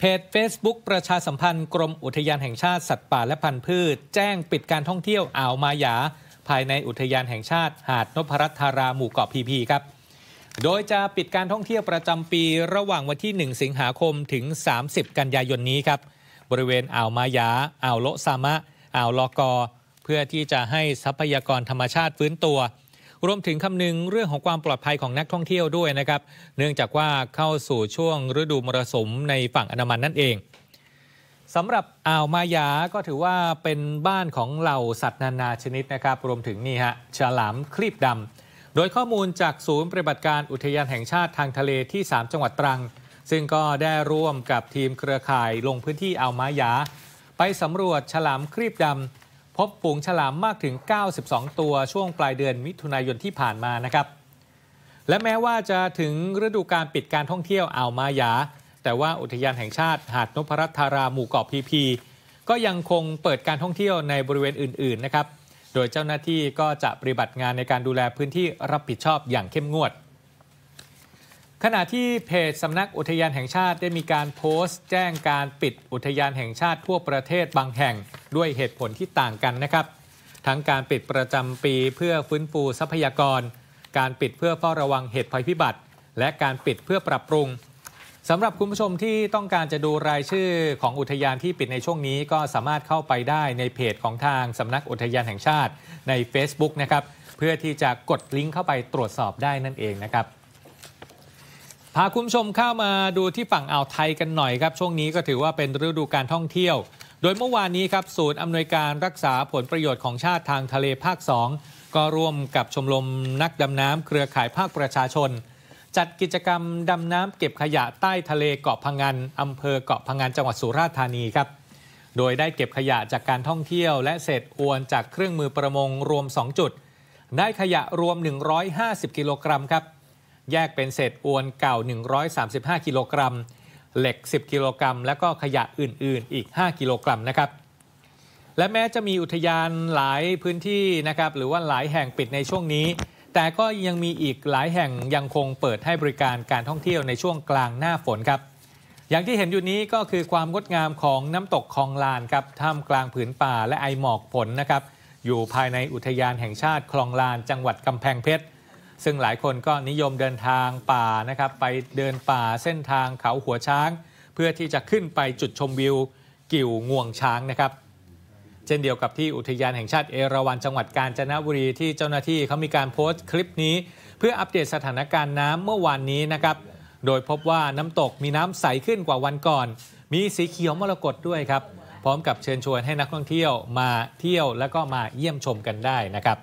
เพจ Facebook ประชาสัมพันธ์กรมอุทยานแห่งชาติ สัตว์ป่าและพันธุ์พืช แจ้งปิดการท่องเที่ยว อ่าวมายา ภายในอุทยานแห่งชาติ หาดนพรัตธาราหมู่เกาะพีพีครับ โดยจะปิดการท่องเที่ยวประจำปีระหว่างวันที่ 1 สิงหาคมถึง 30 กันยายนนี้ครับ บริเวณอ่าวมายา อ่าวโลซามะ อ่าวลอกอ เพื่อที่จะให้ทรัพยากรธรรมชาติฟื้นตัวรวมถึงคำนึงเรื่องของความปลอดภัยของนักท่องเที่ยวด้วยนะครับ เนื่องจากว่าเข้าสู่ช่วงฤดูมรสุมในฝั่งอันามันนั่นเอง สำหรับอ่าวมายา ก็ถือว่าเป็นบ้านของเหล่าสัตว์นานาชนิดนะครับ รวมถึงนี่ฮะฉลามคลีบดำ โดยข้อมูลจากศูนย์ปฏิบัติการอุทยานแห่งชาติทางทะเลที่ 3 จังหวัดตรัง ซึ่งก็ได้ร่วมกับทีมเครือข่าย ลงพื้นที่อ่าวมายาไปสำรวจฉลามคลีบดำพบฝูงฉลามมากถึง 92 ตัวช่วงปลายเดือนมิถุนายนที่ผ่านมานะครับ และแม้ว่าจะถึงฤดูการปิดการท่องเที่ยวอ่าวมายา แต่ว่าอุทยานแห่งชาติหาดนพรัตธารา หมู่เกาะพีพี ก็ยังคงเปิดการท่องเที่ยวในบริเวณอื่น ๆ นะครับ โดยเจ้าหน้าที่ก็จะปฏิบัติงานในการดูแลพื้นที่รับผิดชอบอย่างเข้มงวดขณะที่เพจสำนักอุทยานแห่งชาติได้มีการโพสต์ แจ้งการปิดอุทยานแห่งชาติทั่วประเทศบางแห่งด้วยเหตุผลที่ต่างกันนะครับ ทั้งการปิดประจำปีเพื่อฟื้นฟูทรัพยากร การปิดเพื่อเฝ้าระวังเหตุภัยพิบัติ และการปิดเพื่อปรับปรุงสำหรับคุณผู้ชมที่ต้องการจะดูรายชื่อของอุทยานที่ปิดในช่วงนี้ก็สามารถเข้าไปได้ในเพจของทางสำนักอุทยานแห่งชาติใน Facebook นะครับเพื่อที่จะกดลิงก์เข้าไปตรวจสอบได้นั่นเองนะครับพาคุณผู้ชมเข้ามาดูที่ฝั่งอ่าวไทยกันหน่อยครับ ช่วงนี้ก็ถือว่าเป็นฤดูการท่องเที่ยว โดยเมื่อวานนี้ครับศูนย์อำนวยการรักษาผลประโยชน์ของชาติทางทะเลภาค 2 ก็ร่วมกับชมรมนักดำน้ำเครือข่ายภาคประชาชน จัดกิจกรรมดำน้ำเก็บขยะใต้ทะเลเกาะพังงานอำเภอเกาะพังงานจังหวัดสุราษฎร์ธานีครับโดยได้เก็บขยะจากการท่องเที่ยว และเศษอวนจากเครื่องมือประมงรวม2จุดได้ขยะรวม150กิโลกรัมครับแยกเป็นเศษอวนเก่า 135 กิโลกรัม เหล็ก 10 กิโลกรัม และก็ขยะอื่นๆ อีก 5 กิโลกรัมนะครับ และแม้จะมีอุทยานหลายพื้นที่นะครับ หรือว่าหลายแห่งปิดในช่วงนี้ แต่ก็ยังมีอีกหลายแห่งยังคงเปิดให้บริการการท่องเที่ยวในช่วงกลางหน้าฝนครับ อย่างที่เห็นอยู่นี้ก็คือความงดงามของน้ำตกคลองลานครับ ท่ามกลางผืนป่าและไอหมอกฝนนะครับ อยู่ภายในอุทยานแห่งชาติคลองลาน จังหวัดกำแพงเพชรซึ่งหลายคนก็นิยมเดินทางป่านะครับ ไปเดินป่าเส้นทางเขาหัวช้าง เพื่อที่จะขึ้นไปจุดชมวิวกิ่วงวงช้างนะครับ เช่นเดียวกับที่อุทยานแห่งชาติเอราวัณจังหวัดกาญจนบุรีที่เจ้าหน้าที่เขามีการโพสต์คลิปนี้ เพื่ออัปเดตสถานการณ์น้ำเมื่อวานนี้นะครับ โดยพบว่าน้ำตกมีน้ำใสขึ้นกว่าวันก่อน มีสีเขียวมรกตด้วยครับพร้อมกับเชิญชวนให้นักท่องเที่ยวมาเที่ยวและก็มาเยี่ยมชมกันได้นะครับ